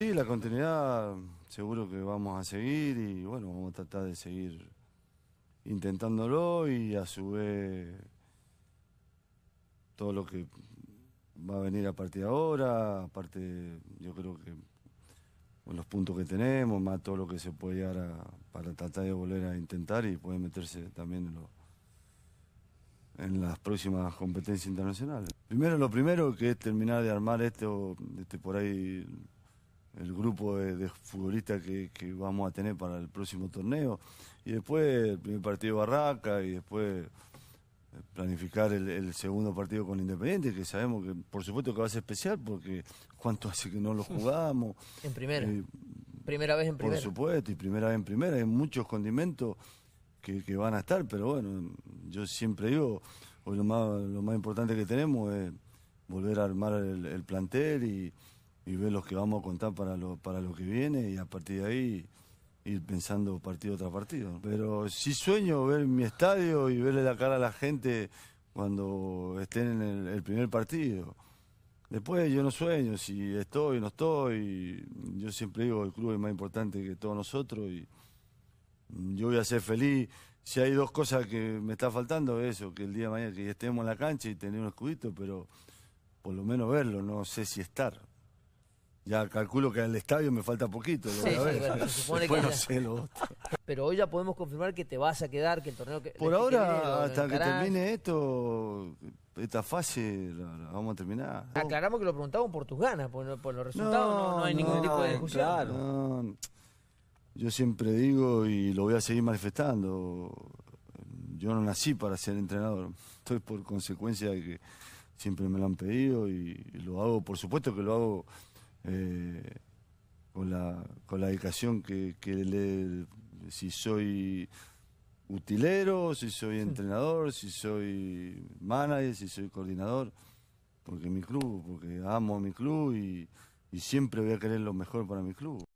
Sí, la continuidad seguro que vamos a seguir y bueno, vamos a tratar de seguir intentándolo y a su vez todo lo que va a venir a partir de ahora, aparte yo creo que con los puntos que tenemos, más todo lo que se puede dar para tratar de volver a intentar y poder meterse también en, en las próximas competencias internacionales. Primero, lo primero que es terminar de armar esto, este por ahí el grupo de, futbolistas que, vamos a tener para el próximo torneo. Y después el primer partido Barraca y después eh, planificar el, segundo partido con Independiente, que sabemos que por supuesto que va a ser especial porque cuánto hace que no lo jugamos. En primera. Eh, primera vez en primera. Por supuesto, y primera vez en primera. Hay muchos condimentos que, van a estar, pero bueno, yo siempre digo, hoy lo más, lo más importante que tenemos es volver a armar el plantel y y ver los que vamos a contar para lo, para lo que viene y a partir de ahí ir pensando partido tras partido. Pero sí sueño ver mi estadio y verle la cara a la gente cuando estén en el, primer partido. Después yo no sueño, si estoy o no estoy, yo siempre digo el club es más importante que todos nosotros y yo voy a ser feliz. Si hay dos cosas que me está faltando, eso, que el día de mañana que estemos en la cancha y tener un escudito, pero por lo menos verlo, no sé si estar. Ya calculo que al estadio me falta poquito. lo Pero hoy ya podemos confirmar que te vas a quedar, que el torneo que. Por ahora, hasta que termine esto, esta fase, la, vamos a terminar. Aclaramos que lo preguntamos por tus ganas, por, los resultados no, hay ningún tipo de discusión. yo siempre digo y lo voy a seguir manifestando. Yo no nací para ser entrenador. Estoy por consecuencia de que siempre me lo han pedido y lo hago, por supuesto que lo hago eh, con, la, con la dedicación que, que le, si soy utilero, si soy entrenador, si soy manager, si soy coordinador, porque mi club, porque amo mi club y siempre voy a querer lo mejor para mi club.